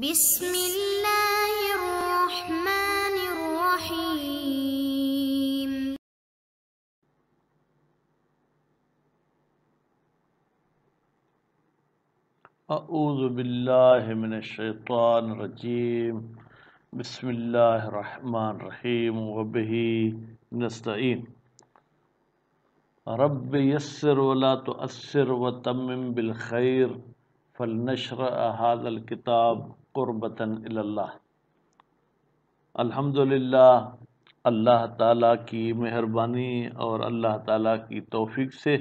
بسم الله الرحمن الرحيم أعوذ بالله من الشيطان الرجيم بسم الله الرحمن الرحيم وبه نستعين رب يسر ولا تؤسر وتمم بالخير فلنشرأ هذا الكتاب क़ुरबतन अल्हम्दुलिल्लाह अल्लाह ताला की मेहरबानी और अल्लाह ताला की तौफीक से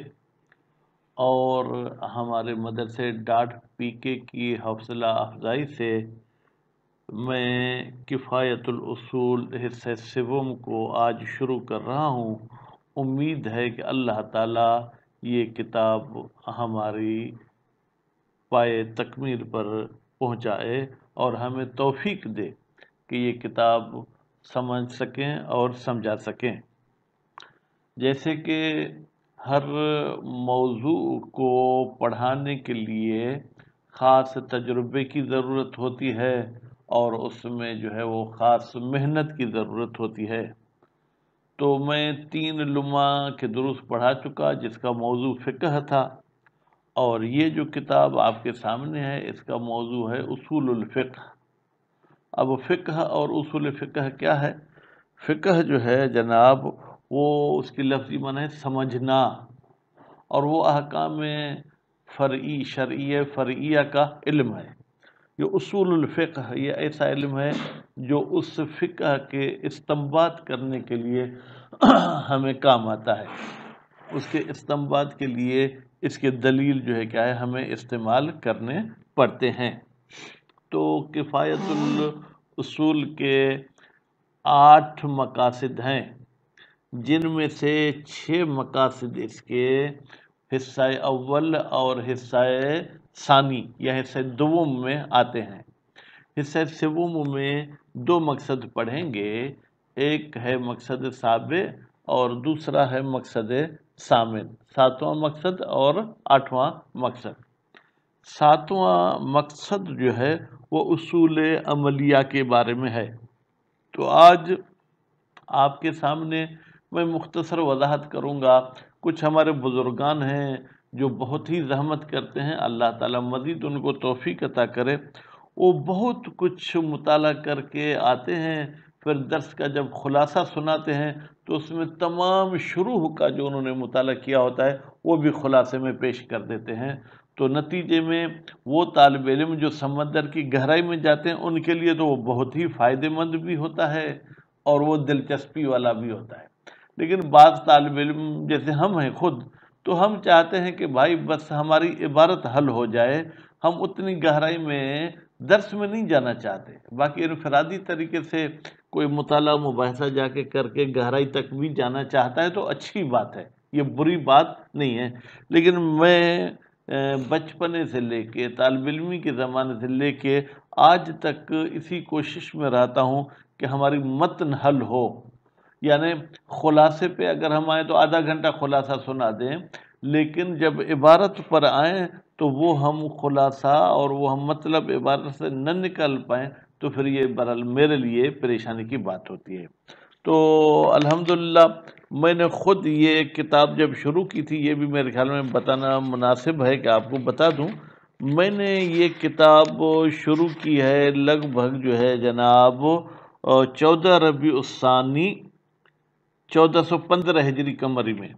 और हमारे मदरसे डाट पी के की हौसला अफजाई से मैं उसूल हिस्से सिवम को आज शुरू कर रहा हूँ उम्मीद है कि अल्लाह ताला ये किताब हमारी पाए तकमील पर पहुँचाए और हमें तोफ़ीक दे कि ये किताब समझ सकें और समझा सकें जैसे कि हर मौजू को पढ़ाने के लिए ख़ास तजुर्बे की ज़रूरत होती है और उसमें जो है वो ख़ास मेहनत की ज़रूरत होती है तो मैं तीन लुमा के दुरुस्त पढ़ा चुका जिसका मौजू फ़िकह था और ये जो किताब आपके सामने है इसका मौजू है उसूल फ़िक अब फ़िक्ह और उसूल फ़िक्ह क्या है फ़िक्ह जो है जनाब वो उसकी लफ्ज़ी मन है समझना और वो अहकाम फ़री शर्य फ़रिया का इल्म है ये उसूल फ़िक ये ऐसा इल्म है जो उस फ़िक्र के इस्तम्बात करने के लिए हमें काम आता है उसके इस्तेमाल के लिए इसके दलील जो है क्या है हमें इस्तेमाल करने पड़ते हैं तो किफ़ायतूल के आठ मकासद हैं जिनमें से छः मकासद इसके हिस्सा अव्वल और हिस्सा सानी या हिस्सा दोम में आते हैं हिस्सा सवम में दो मकसद पढ़ेंगे एक है मकसद साब और दूसरा है मकसद शामिल सातवां मकसद और आठवां मकसद सातवां मकसद जो है वो उसूल अमलिया के बारे में है तो आज आपके सामने मैं मुख्तसर वजाहत करूँगा कुछ हमारे बुज़ुर्गान हैं जो बहुत ही जहमत करते हैं अल्लाह ताला मज़ीद उनको तोफ़ी अता करे वो बहुत कुछ मुताला करके आते हैं फिर दर्स का जब खुलासा सुनाते हैं तो उसमें तमाम शुरू का जो उन्होंने मुताल किया होता है वो भी खुलासे में पेश कर देते हैं तो नतीजे में वो तालब इलम जो समंदर की गहराई में जाते हैं उनके लिए तो वो बहुत ही फ़ायदेमंद भी होता है और वो दिलचस्पी वाला भी होता है लेकिन बाद तालब इलम जैसे हम हैं खुद तो हम चाहते हैं कि भाई बस हमारी इबारत हल हो जाए हम उतनी गहराई में दर्स में नहीं जाना चाहते बाकी इनफरादी तरीके से कोई मुताल मुबासा जाके करके गहराई तक भी जाना चाहता है तो अच्छी बात है ये बुरी बात नहीं है लेकिन मैं बचपने से ले तालब इलमी के ज़माने से ले कर आज तक इसी कोशिश में रहता हूँ कि हमारी मतन हल हो यानि खुलासे पे अगर हम आए तो आधा घंटा खुलासा सुना दें लेकिन जब इबारत पर आएँ तो वो हम खुलासा और वो हम मतलब इबारत से न निकल पाएँ तो फिर ये बरल मेरे लिए परेशानी की बात होती है तो अल्हम्दुलिल्लाह मैंने ख़ुद ये किताब जब शुरू की थी ये भी मेरे ख्याल में बताना मुनासिब है कि आपको बता दूं मैंने ये किताब शुरू की है लगभग जो है जनाब चौदह रबी उसानी चौदह सौ पंद्रह हिजरी कमरी में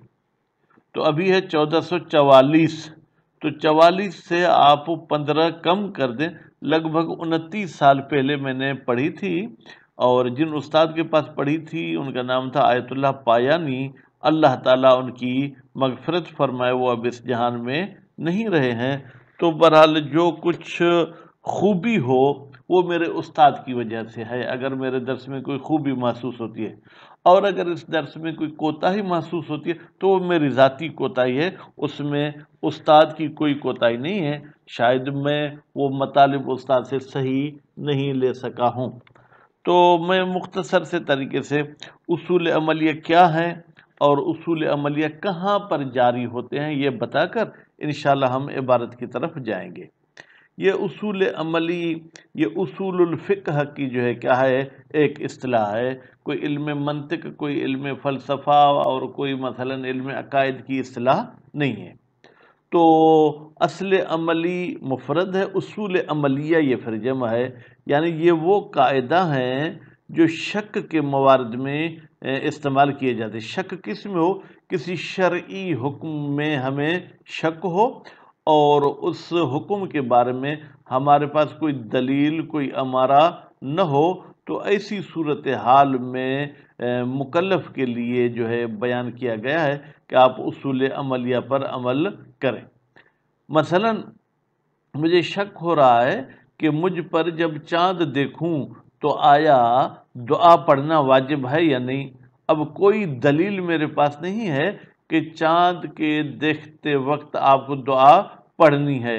तो अभी है चौदह सौ चवालीस तो चवालीस से आप पंद्रह कम कर दें लगभग उनतीस साल पहले मैंने पढ़ी थी और जिन उस्ताद के पास पढ़ी थी उनका नाम था आयतुल्ला पायानी अल्लाह ताला उनकी मगफरत फरमाए वो अब इस जहान में नहीं रहे हैं तो बहरहाल जो कुछ खूबी हो वो मेरे उस्ताद की वजह से है अगर मेरे दर्स में कोई खूबी महसूस होती है और अगर इस दर्स में कोई कोताही महसूस होती है तो वो मेरी ज़ाती कोताही है उसमें उस्ताद की कोई कोताही नहीं है शायद मैं वो मतलब उस्ताद से सही नहीं ले सका हूँ तो मैं मुख्तसर से तरीके से उसूल अमलिया क्या हैं और उसूल अमलिया कहाँ पर जारी होते हैं ये बताकर इन हम इबारत की तरफ जाएंगे ये उसूल अमली ये उसूलफ़िकह की जो है क्या है एक असलाह है कोई इल्म मंतिक कोई इल्म फ़लसफ़ा और कोई मसला इल्म अकायद की असलाह नहीं है तो असल अमली मुफरद है उसूल अमलिया ये फरजम है यानी ये वो कायदा हैं जो शक के मवारद में इस्तेमाल किए जाते शक किस में हो किसी शर्ई हुक्म में हमें शक हो और उस हुक्म के बारे में हमारे पास कोई दलील कोई अमारा न हो तो ऐसी सूरत हाल में मुकलफ़ के लिए जो है बयान किया गया है कि आप उसूल अमलिया पर अमल करें मसलन मुझे शक हो रहा है कि मुझ पर जब चांद देखूं तो आया दुआ पढ़ना वाजिब है या नहीं अब कोई दलील मेरे पास नहीं है कि चांद के देखते वक्त आपको दुआ पढ़नी है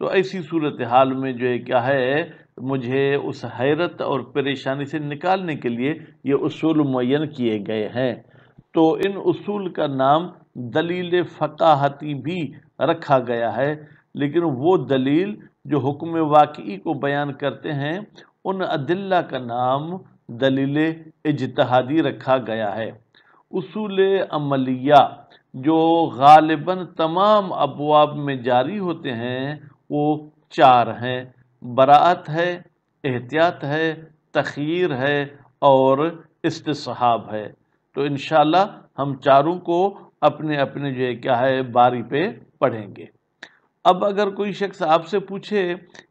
तो ऐसी सूरत हाल में जो है क्या है मुझे उस हैरत और परेशानी से निकालने के लिए ये उसूल मुन किए गए हैं तो इन उसूल का नाम दलील फ़काहती भी रखा गया है लेकिन वो दलील जो हुक्म वाकई को बयान करते हैं उन अदिल्ला का नाम दलील इजतहादी रखा गया है उसूल अमलिया जो गालिबा तमाम अबवाब में जारी होते हैं वो चार हैं बरात है एहतियात है तखीर है और इसतहाब है तो इन हम चारों को अपने अपने जो है क्या है बारी पे पढ़ेंगे अब अगर कोई शख्स आपसे पूछे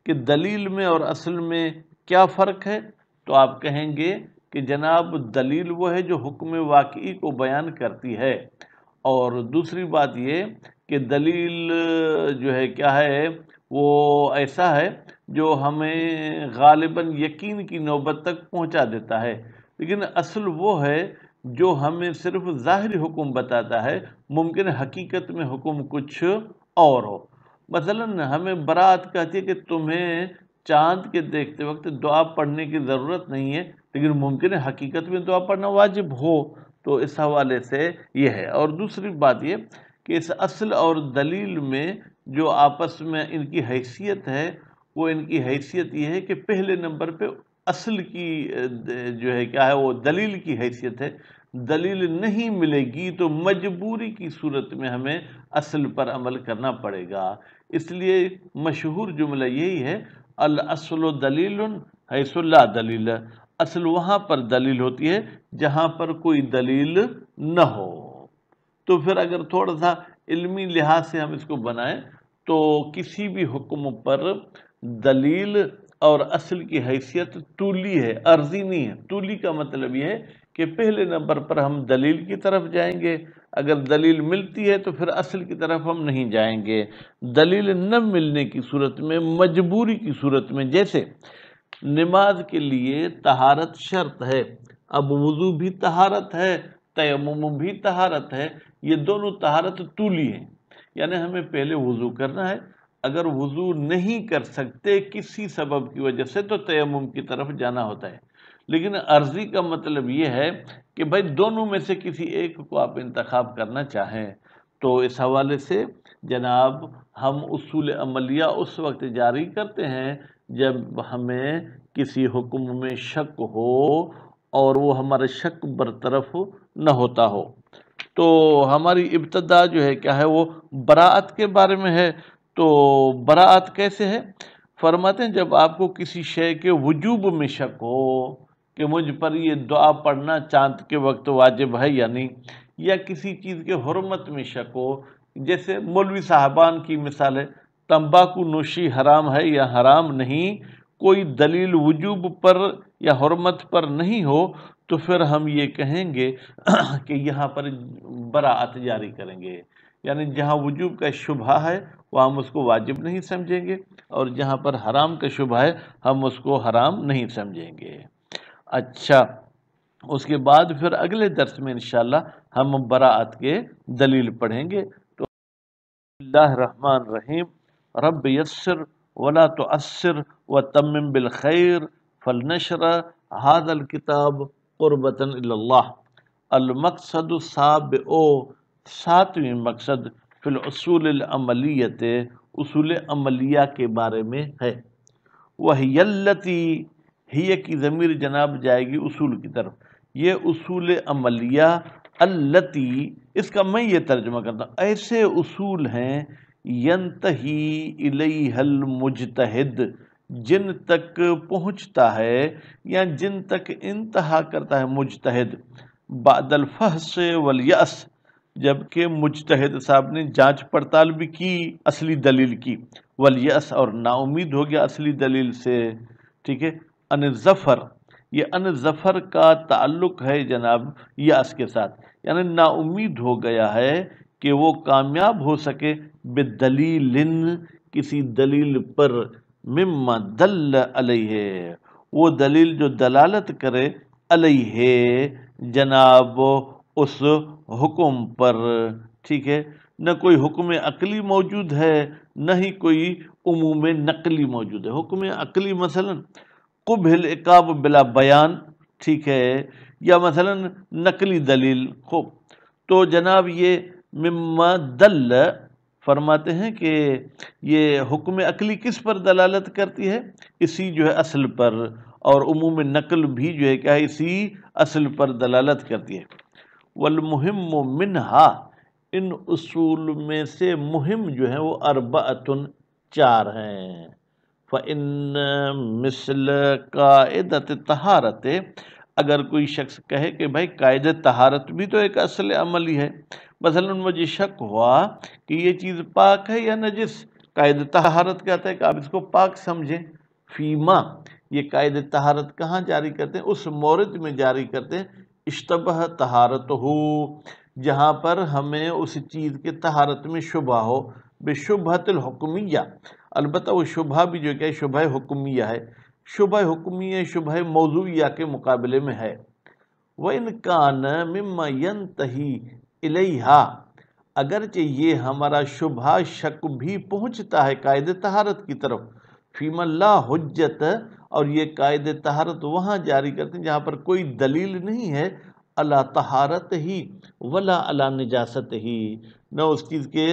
कि दलील में और असल में क्या फ़र्क है तो आप कहेंगे कि जनाब दलील वो है जो हुक्म वाकई को बयान करती है और दूसरी बात ये कि दलील जो है क्या है वो ऐसा है जो हमें गालिबा यकीन की नौबत तक पहुंचा देता है लेकिन असल वो है जो हमें सिर्फ ज़ाहिर हुकुम बताता है मुमकिन हकीकत में हुकुम कुछ और हो मसलन हमें बरात कहती है कि तुम्हें चांद के देखते वक्त दुआ पढ़ने की ज़रूरत नहीं है लेकिन मुमकिन हकीकत में दुआ पढ़ना वाजिब हो तो इस हवाले से ये है और दूसरी बात ये कि इस असल और दलील में जो आपस में इनकी हैसियत है वो इनकी हैसियत ये है कि पहले नंबर पे असल की जो है क्या है वो दलील की हैसियत है दलील नहीं मिलेगी तो मजबूरी की सूरत में हमें असल पर अमल करना पड़ेगा इसलिए मशहूर जुमला यही है अल असल दलील हैसुल्ला दलील असल वहाँ पर दलील होती है जहाँ पर कोई दलील न हो तो फिर अगर थोड़ा सा इल्मी लिहाज से हम इसको बनाएं तो किसी भी हुक्म पर दलील और असल की हैसियत तूली है अर्जी नहीं है तूली का मतलब यह है कि पहले नंबर पर हम दलील की तरफ जाएंगे अगर दलील मिलती है तो फिर असल की तरफ हम नहीं जाएंगे दलील न मिलने की सूरत में मजबूरी की सूरत में जैसे नमाज के लिए तहारत शर्त है अब वज़ू भी तहारत है तयम भी तहारत है ये दोनों तहारत तूली हैं यानी हमें पहले वज़ू करना है अगर वज़ू नहीं कर सकते किसी सबब की वजह से तो तयम की तरफ जाना होता है लेकिन अर्जी का मतलब ये है कि भाई दोनों में से किसी एक को आप इंतखब करना चाहें तो इस हवाले से जनाब हम उसूल अमलिया उस वक्त जारी करते हैं जब हमें किसी हुक्म में शक हो और वो हमारा शक बरतरफ न होता हो तो हमारी इब्तदा जो है क्या है वो बरात के बारे में है तो बरात कैसे है फरमाते हैं जब आपको किसी शय के वजूब में शक हो कि मुझ पर ये दुआ पढ़ना चांद के वक्त वाजिब है या नहीं या किसी चीज़ के हरमत में शक हो जैसे मौलवी साहबान की मिसाल है तंबाकू नोशी हराम है या हराम नहीं कोई दलील वजूब पर या हरमत पर नहीं हो तो फिर हम ये कहेंगे कि यहाँ पर बरात जारी करेंगे यानी जहाँ वजूब का शुभा है वह हम उसको वाजिब नहीं समझेंगे और जहाँ पर हराम का शुभ है हम उसको हराम नहीं समझेंगे अच्छा उसके बाद फिर अगले दर्स में इन हम बरात के दलील पढ़ेंगे तो रहमान रहीम रब यसर वला तो व तमम बिलखैर फलनशर हादल किताब क़ुरबतन अलमकसदाब ओ सातवीं मकसद फ़िलसूलमलीत असूल अमलिया के बारे में है वह यल्लती हिय की ज़मीर जनाब जाएगी उसूल की तरफ ये उसूल अमलिया अल्लती इसका मैं ये तर्जमा करता हूँ ऐसे उसूल हैं इलई हल मुजतहद जिन तक पहुँचता है या जिन तक इंतहा करता है मुजतहद बादल फहस वलियास जबकि मुजतहद साहब ने जांच पड़ताल भी की असली दलील की वलियस और नाउमीद हो गया असली दलील से ठीक है अन जफ़र ये अन जफ़र का ताल्लुक है जनाब यास के साथ यानी नाउमीद हो गया है कि वो कामयाब हो सके बेदलील किसी दलील पर मिम्मा दल है वो दलील जो दलालत करे है जनाब उस हुक्म पर ठीक है न कोई हुक्म अकली मौजूद है न ही कोई उमूम नकली मौजूद है हुक्म अकली मसलन कुबिल इकाब बिला बयान ठीक है या मसलन नकली दलील खूब तो जनाब ये मम्मा दल फरमाते हैं कि ये हुक्म अकली किस पर दलालत करती है इसी जो है असल पर और उमूम नकल भी जो है क्या है इसी असल पर दलालत करती है वलमुहिम मिनहा इन उसूल में से मुहिम जो है वो अरबातन चार हैं इन मिसल कायदत तहारत अगर कोई शख्स कहे कि भाई कायद तहारत भी तो एक असल अमल ही है मसलन मुझे शक हुआ कि ये चीज़ पाक है या नजिस कायद तहारत कहता है कि आप इसको पाक समझें फीमा ये कायद तहारत कहाँ जारी करते हैं उस मोरत में जारी करते हैं इश्तबह तहारत हो जहाँ पर हमें उस चीज़ के तहारत में शुबा हो बेशुबहतलहकमिया अलबत् वो शुबा भी जो क्या शुभ हुक्मिया है शुभ हुक्मिया शुभ मौजूया के मुकाबले में है व इनकान मम्मा तही इलेहा अगरचे ये हमारा शुभा शक भी पहुंचता है कायद तहारत की तरफ फीमल्ला हजत और ये कायद तहारत वहाँ जारी करते हैं जहाँ पर कोई दलील नहीं है अला तहारत ही वला अला निजासत ही न उस चीज़ के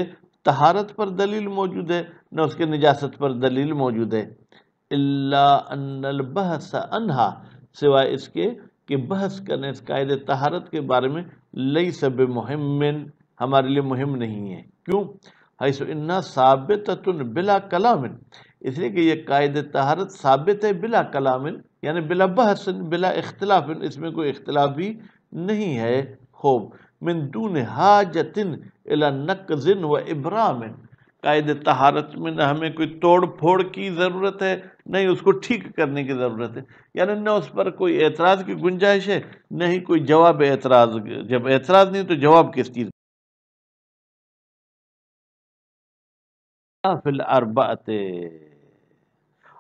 तहारत पर दलील मौजूद है न उसके निजासत पर दलील मौजूद है अल्लाबहस अनहा सिवाय इसके कि बहस करने इस कायद तहारत के बारे में लई सब मुहिमिन हमारे लिए मुहिम नहीं है क्यों हईस इन्ना साबित बिला कलामिन इसलिए कि यह कायद तहारत साबित है बिला कलामिन यानि बिला बहसन बिला इख्तलाफिन इसमें कोई इख्तलाफ भी नहीं है खूब मिन दून हाजतिन इला नकजिन व इब्रामिन कायद तहारत में न हमें कोई तोड़ फोड़ की ज़रूरत है नहीं उसको ठीक करने की ज़रूरत है यानी न उस पर कोई एतराज़ की गुंजाइश है न ही कोई जवाब एतराज़ जब एतराज़ नहीं तो जवाब किस चीज़ फिल अरबात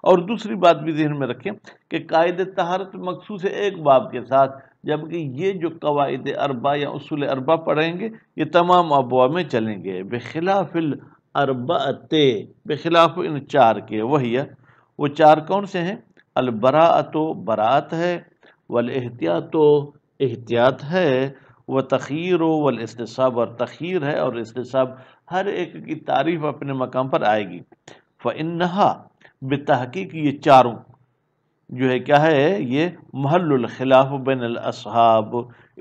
और दूसरी बात भी जहन में रखें कि कायद तहारत मखसूस है एक बाब के साथ जबकि ये जो कवायद अरबा या असूल अरबा पढ़ेंगे ये तमाम अबवा में चलेंगे बेखिलाफिल अरबते बेखिलाफ़ इन चार के वही वो चार कौन से हैं तो बरात है वल तो एहतियात है व तखीर वल इसतसाब और तखीर है और इसतसाब हर एक की तारीफ अपने मकाम पर आएगी फ़नहा की ये चारों जो है क्या है ये महलखिलाफ बिन असहाब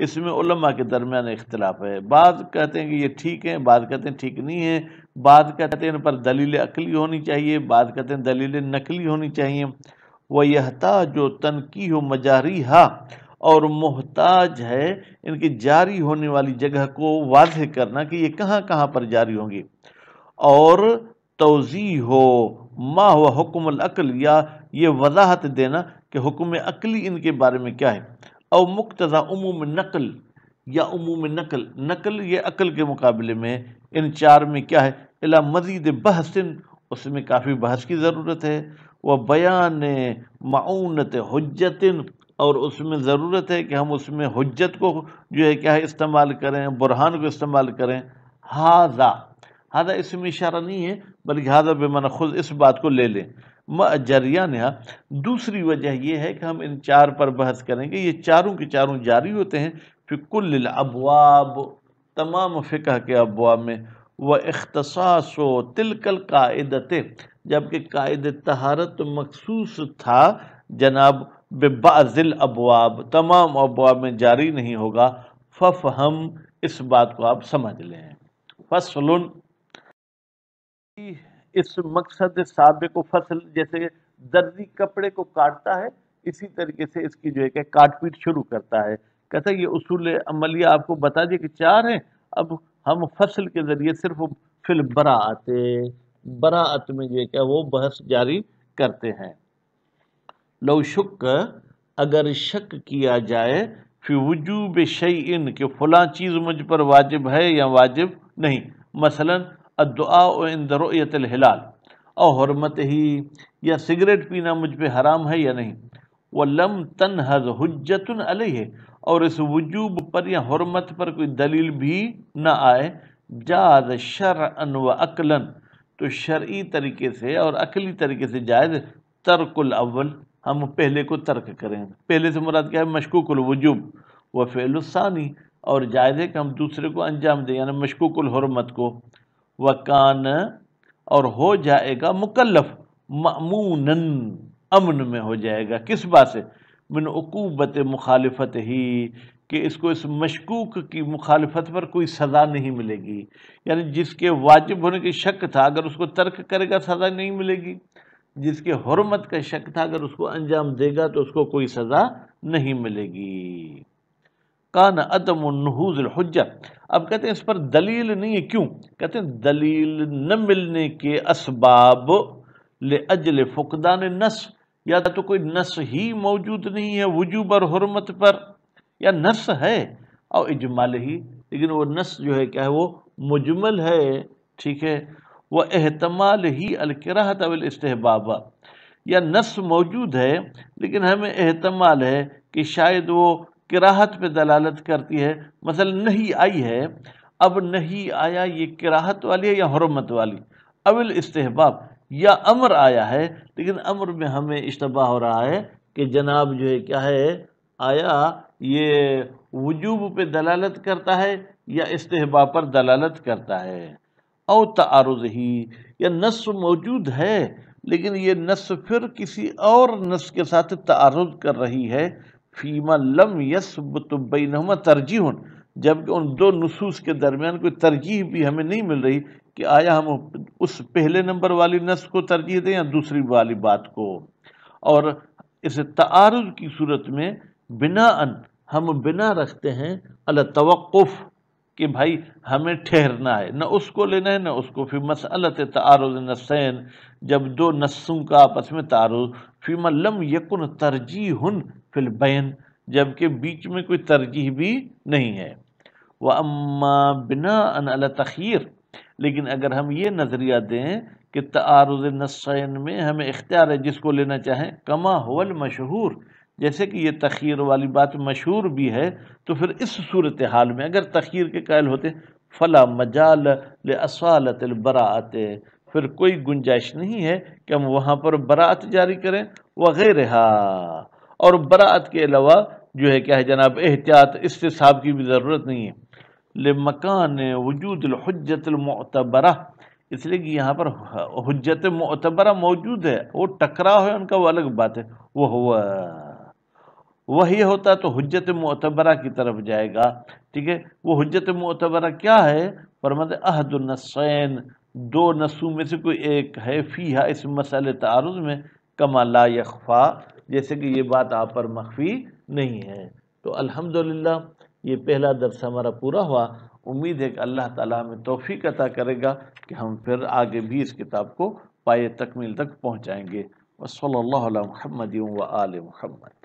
इसमें उलमा के दरमियान इख्तलाफ है बाद कहते हैं कि ये ठीक है बाद कहते हैं ठीक नहीं है बाद कहते हैं इन पर दलील अकली होनी चाहिए बाद कहते हैं दलील नकली होनी चाहिए वहता जो तनकी हो मजारी हा और मोहताज है इनकी जारी होने वाली जगह को वाजह करना कि ये कहाँ कहाँ पर जारी होंगी और तोज़ी हो माँ व हुक्म अकल या ये वजाहत देना कि हुक्म अकली इनके बारे में क्या है और मुक्तजा उमूम नकल या उमूम नकल नकल ये अकल के मुकाबले में इन चार में क्या है अला मजीद बहसिन उसमें काफ़ी बहस की ज़रूरत है वह बयान माउनत हजतिन और उसमें ज़रूरत है कि हम उसमें हजत को जो है क्या है इस्तेमाल करें बुरहान को इस्तेमाल करें हाजा हाजा इसमें इशारा नहीं है बल्कि बे मन खुद इस बात को ले लें म नहा दूसरी वजह यह है कि हम इन चार पर बहस करेंगे ये चारों के चारों जारी होते हैं फिर कुल अबवाब तमाम फिकह के अबवाब में व अख्तसास तिलकल कायदत जबकि कायद तहारत मखसूस था जनाब बेबाजिल अबवाब तमाम अबवाब में जारी नहीं होगा फ़फ हम इस बात को आप समझ लें फसल इस मकसद साबे को फसल जैसे दर्जी कपड़े को काटता है इसी तरीके से इसकी जो है काटपीट शुरू करता है कहता है ये उसूल अमलिया आपको बता दिए कि चार हैं अब हम फसल के ज़रिए सिर्फ फिल बराते बरात में जो क्या वो बहस जारी करते हैं लो शुक अगर शक किया जाए फिर वजूब शई इन कि फ़लाँ चीज़ मुझ पर वाजिब है या वाजिब नहीं मसलन अदुआ इंदरो हिलाल और हरमत ही या सिगरेट पीना मुझ पर हराम है या नहीं व लम तनहज हजतन अलह और इस वजूब पर या हरमत पर कोई दलील भी ना आए शर अन व अकलन तो शर्य तरीके से और अकली तरीके से जायज़ तरकुल अव्वल हम पहले को तर्क करें पहले से मुराद क्या है मशकूकुल वजूब व फेलुसानी और जायज़ है कि हम दूसरे को अंजाम दें यानी मशकूकुल हरमत को व कान और हो जाएगा मुकलफ मामून अमन में हो जाएगा किस बात से मिन अकूबत मुखालफत ही कि इसको इस मशकूक की मुखालफत पर कोई सज़ा नहीं मिलेगी यानी जिसके वाजिब होने की शक था अगर उसको तर्क करेगा सज़ा नहीं मिलेगी जिसके हरमत का शक था अगर उसको अंजाम देगा तो उसको कोई सज़ा नहीं मिलेगी कान अदम नहूज़लहजा अब कहते हैं इस पर दलील नहीं है क्यों कहते हैं दलील न मिलने के इसबाब ले अजल फ़ुकदान नस्फ या तो कोई नस ही मौजूद नहीं है वजूब और हरमत पर या नस है और इजमाल ही लेकिन वो नस जो है क्या है वो मुजमल है ठीक है वह अहतमाल ही अलकराहत अवल इसतहबाबा या नस मौजूद है लेकिन हमें अहतमाल है कि शायद वो किराहत पे दलालत करती है मसल नहीं आई है अब नहीं आया ये किराहत वाली है या हरमत वाली अविल इस्तेहबाब या अमर आया है लेकिन अमर में हमें इश्तबा हो रहा है कि जनाब जो है क्या है आया ये वजूब पे दलालत करता है या इस्तेबा पर दलालत करता है और तारुज ही या नस मौजूद है लेकिन ये नस फिर किसी और नस के साथ तारुज कर रही है फीमा लम यसबत बैनमा तरजीहन जबकि उन दो नसूस के दरमियान कोई तरजीह भी हमें नहीं मिल रही कि आया हम उस पहले नंबर वाली नस को तरजीह दें या दूसरी वाली बात को और इस तारज़ की सूरत में बिना अन हम बिना रखते हैं अल तवक़ुफ़ कि भाई हमें ठहरना है न उसको लेना है न उसको फिर मसलत तारज नसैन जब दो नस्ों का आपस में तारज़ फिर मलम यकुन तरजीह फिल बैन जबकि बीच में कोई तरजीह भी नहीं है व अम्मा बिना अन तखीर लेकिन अगर हम ये नज़रिया दें कि तारुज नसैन में हमें इख्तियार है जिसको लेना चाहें कमा हवल मशहूर जैसे कि ये तखीर वाली बात मशहूर भी है तो फिर इस सूरत हाल में अगर तखीर के कायल होते फ़ला मजाल लसालत बरात फिर कोई गुंजाइश नहीं है कि हम वहाँ पर बरात जारी करें वगैरह और बरात के अलावा जो है क्या है जनाब एहतियात इससाब की भी ज़रूरत नहीं है मकान वजूदलहजतमतबरा इसलिए कि यहाँ पर हजत मतबरा मौजूद है वो टकराव है उनका वो अलग बात है वो हुआ वही होता तो हजत मतबरा की तरफ जाएगा ठीक है वो हजत मतबरा क्या है परमद अहदुलनसैन दो नसों में से कोई एक है फ़ीहा इस मसल तारज में कमाला यखफ़ा जैसे कि ये बात आप पर मख्फी नहीं है तो अल्हम्दुलिल्लाह ये पहला दर्स हमारा पूरा हुआ उम्मीद है कि अल्लाह ताला हमें तोफ़ी अता करेगा कि हम फिर आगे भी इस किताब को पाए तकमील तक पहुँचाएँगे वसल महमद व आल महमद